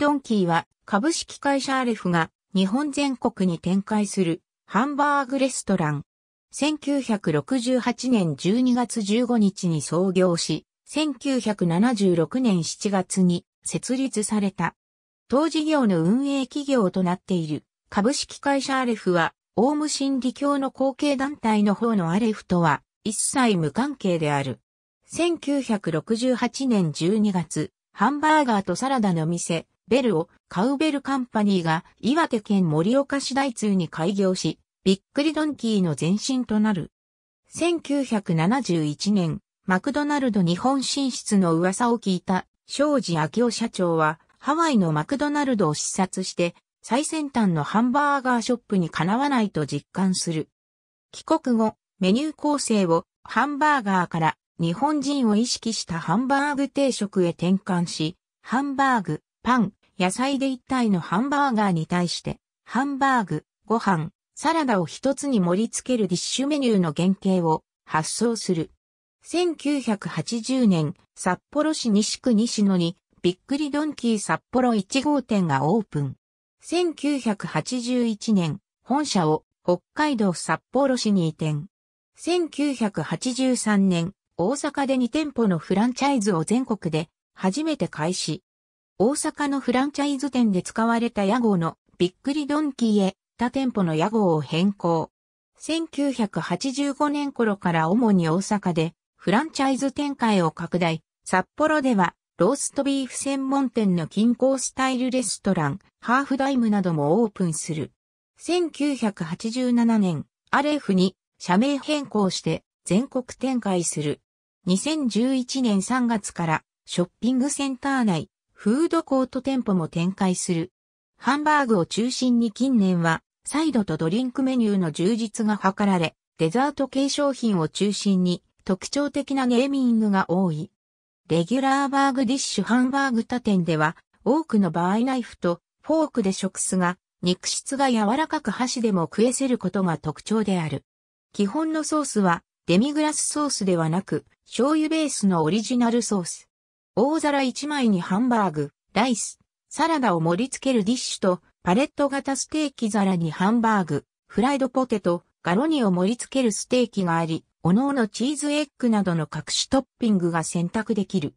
ドンキーは株式会社アレフが日本全国に展開するハンバーグレストラン。1968年12月15日に創業し、1976年7月に設立された。当事業の運営企業となっている株式会社アレフは、オウム真理教の後継団体の方のアレフとは一切無関係である。1968年12月、ハンバーガーとサラダの店、ベルをカウベルカンパニーが岩手県盛岡市大通に開業し、びっくりドンキーの前身となる。1971年、マクドナルド日本進出の噂を聞いた、庄司明夫社長は、ハワイのマクドナルドを視察して、最先端のハンバーガーショップにかなわないと実感する。帰国後、メニュー構成をハンバーガーから日本人を意識したハンバーグ定食へ転換し、ハンバーグ、パン、野菜で一体のハンバーガーに対して、ハンバーグ、ご飯、サラダを一つに盛り付けるディッシュメニューの原型を発想する。1980年、札幌市西区西野に、びっくりドンキー札幌1号店がオープン。1981年、本社を北海道札幌市に移転。1983年、大阪で2店舗のフランチャイズを全国で初めて開始。大阪のフランチャイズ店で使われた屋号のびっくりドンキーへ他店舗の屋号を変更。1985年頃から主に大阪でフランチャイズ展開を拡大。札幌ではローストビーフ専門店の近郊スタイルレストラン、ハーフダイムなどもオープンする。1987年、アレフに社名変更して全国展開する。2011年3月からショッピングセンター内、フードコート店舗も展開する。ハンバーグを中心に近年は、サイドとドリンクメニューの充実が図られ、デザート系商品を中心に特徴的なネーミングが多い。レギュラーバーグディッシュハンバーグ他店では、多くの場合ナイフとフォークで食すが、肉質が柔らかく箸でも食えせることが特徴である。基本のソースはデミグラスソースではなく、醤油ベースのオリジナルソース。大皿1枚にハンバーグ、ライス、サラダを盛り付けるディッシュと、パレット型ステーキ皿にハンバーグ、フライドポテト、ガロニを盛り付けるステーキがあり、おのおのチーズエッグなどの各種トッピングが選択できる。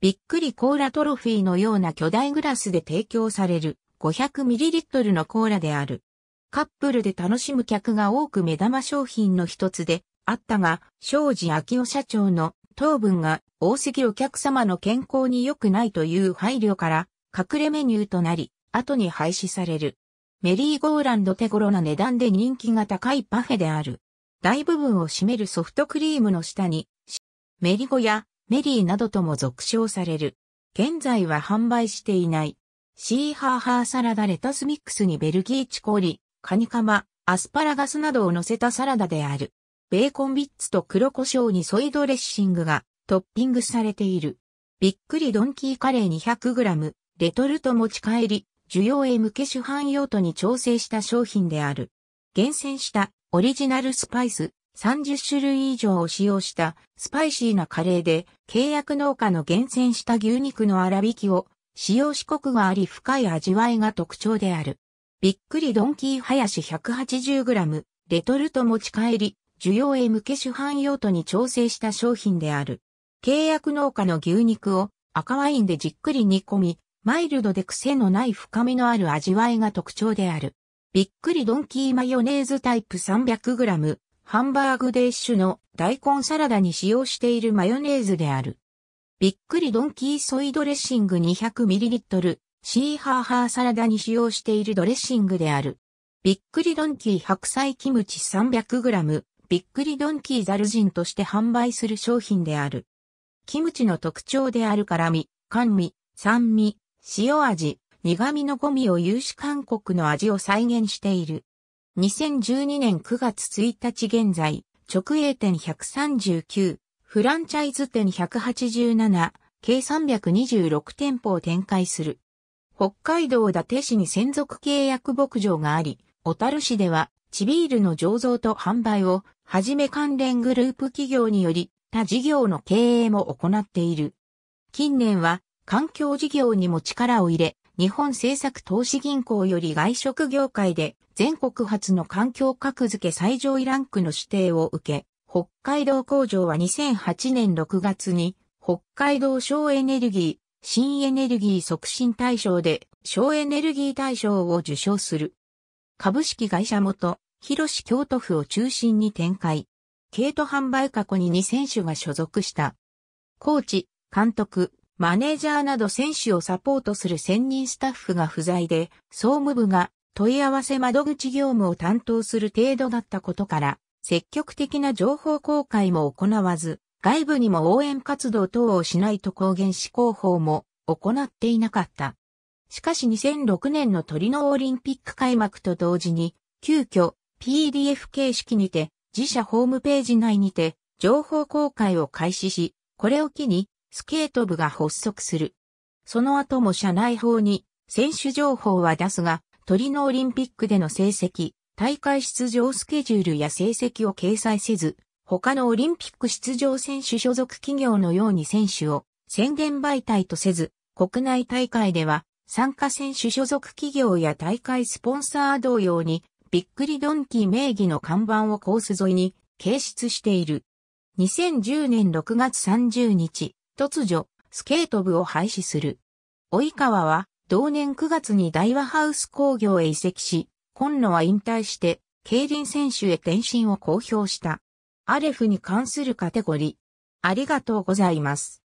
びっくりコーラトロフィーのような巨大グラスで提供される 500ml のコーラである。カップルで楽しむ客が多く目玉商品の一つであったが、庄司昭夫社長の糖分が多すぎお客様の健康に良くないという配慮から隠れメニューとなり、後に廃止される。メリーゴーランド手頃な値段で人気が高いパフェである。大部分を占めるソフトクリームの下に、メリゴやメリーなどとも俗称される。現在は販売していない。シーハーハーサラダレタスミックスにベルギーチコリ、カニカマ、アスパラガスなどを乗せたサラダである。ベーコンビッツと黒胡椒にソイドレッシングがトッピングされている。びっくりドンキーカレー 200g、レトルト持ち帰り、需要へ向け主販用途に調整した商品である。厳選したオリジナルスパイス30種類以上を使用したスパイシーなカレーで契約農家の厳選した牛肉の粗挽きを使用しコクがあり深い味わいが特徴である。びっくりドンキー林 180g、レトルト持ち帰り、需要へ向け主販用途に調整した商品である。契約農家の牛肉を赤ワインでじっくり煮込み、マイルドで癖のない深みのある味わいが特徴である。びっくりドンキーマヨネーズタイプ 300g、ハンバーグデッシュの大根サラダに使用しているマヨネーズである。びっくりドンキーソイドレッシング 200ml、シーハーハーサラダに使用しているドレッシングである。びっくりドンキー白菜キムチ 300g、びっくりドンキーザルジンとして販売する商品である。キムチの特徴である辛味、甘味、酸味、塩味、苦味のゴミを有志韓国の味を再現している。2012年9月1日現在、直営店139、フランチャイズ店187、計326店舗を展開する。北海道伊達市に専属契約牧場があり、小樽市では、地ビールの醸造と販売を、はじめ関連グループ企業により、た事業の経営も行っている。近年は環境事業にも力を入れ、日本政策投資銀行より外食業界で全国初の環境格付け最上位ランクの指定を受け、北海道工場は2008年6月に北海道省エネルギー、新エネルギー促進対象で省エネルギー対象を受賞する。株式会社元、広市京都府を中心に展開。ケート販売過去に2選手が所属した。コーチ、監督、マネージャーなど選手をサポートする専任スタッフが不在で、総務部が問い合わせ窓口業務を担当する程度だったことから、積極的な情報公開も行わず、外部にも応援活動等をしないと公言し広報も行っていなかった。しかし2006年のトリノオリンピック開幕と同時に、急遽 PDF 形式にて自社ホームページ内にて情報公開を開始し、これを機にスケート部が発足する。その後も社内法に選手情報は出すが、鳥のオリンピックでの成績、大会出場スケジュールや成績を掲載せず、他のオリンピック出場選手所属企業のように選手を宣伝媒体とせず、国内大会では参加選手所属企業や大会スポンサー同様にびっくりドンキー名義の看板をコース沿いに掲出している。2010年6月30日、突如、スケート部を廃止する。及川は、同年9月に大和ハウス工業へ移籍し、今野は引退して、競輪選手へ転身を公表した。アレフに関するカテゴリー。ありがとうございます。